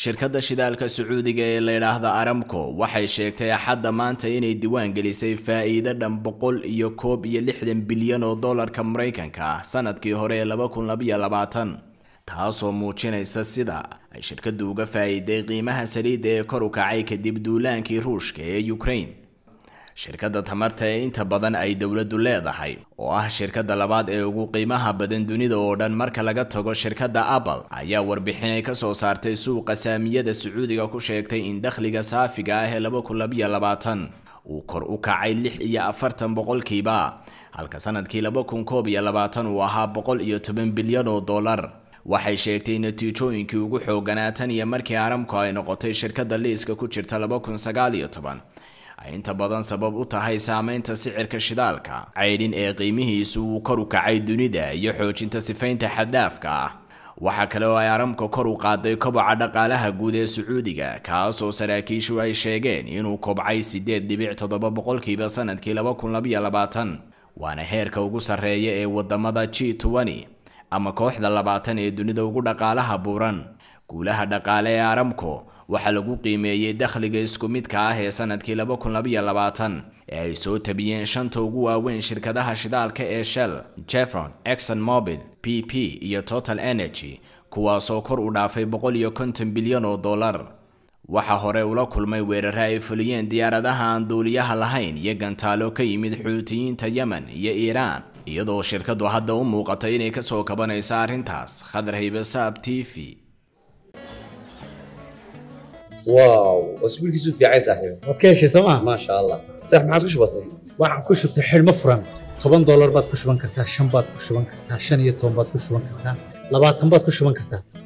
shirkadda shidaalka sacuudiga ee layidhaahda aramco waxay sheegtay axadda maanta inay diwaan gelisay faa'iido dhan boqol iyo koob iyo lixdan bilyan oo dollarka maraykanka ah sanadkii hore ee laba kun labiyo labaatan taasoo muujinaysa sida ay shirkaddu uga faa'iiday qiimaha saliidda ee kor u kacay kadib duulaankii ruushka ee ukraine shirkadda tamarta ee inta badan ay dowladdu leedahay oo ah shirkadda labaad ee ugu qiimaha badan dunida oo dhan marka laga tago shirkadda apple ayaa warbixin ay ka soo saartay suuqa saamiyada sacuudiga ku sheegtay in dakhliga saafiga ah ee laba kun labaatan uu kor u kacay lix iyo afartan boqolkiiba halka sanadkii laba kun koob iyo labaatan uu ahaa boqol iyo toban bilyan oo dollar waxay sheegtay natiijooyinkii ugu xooganaatan iyo markii aramku ay noqotay shirkadda liiska ku jirta laba kun sagaal iyo toban ay inta badan sabab u tahay saamaynta sicirka shidaalka caydhin ee qiimihiisu uu kor u kacay dunida iyo xoojinta sifaynta xaddaafka waxaa kale oo ay aramka kor u qaaday koboca dhaqaalaha guud ee sacuudiga kaasoo saraakiishu ay sheegeen inuu kobcay siddeed dhibic toddoba boqolkiiba sanadkii laba kun labayo labaatan waana heerka ugu sarreeya ee wadamada g twenty ama kooxda labaatan ee dunida ugu dhaqaalaha buuran guulaha dhaqaale ee aramko waxaa lagu qiimeeyey dakhliga isku midka ah ee sanadkii ee ay soo tabiyeen shanta ugu waaweyn shirkadaha shidaalka ee shell jeffron exon mobil p p iyo total energy kuwaasoo kor u dhaafay boqol iyo konton bilyan oo dollar waxaa hore ula kulmay weerare ay fuliyeen diyaaradaha aan duuliyaha lahayn iyo gantaalo ka yimid xuutiyiinta yemen iyo iiraan iyadoo shirkadu hadda u muuqato inay ka soo kabanayso arrintaas khadar haybe saab t v واو اسبوع كيسو في عايز احيانا ما تكيش سما ما شاء الله صح ما waxaan ku shubtay xilmo furan toban doolar baad ku shuban kartaa shan baad ku shuban kartaa shan iyo toban baad ku shuban kartaa labaatan baad ku shuban kartaa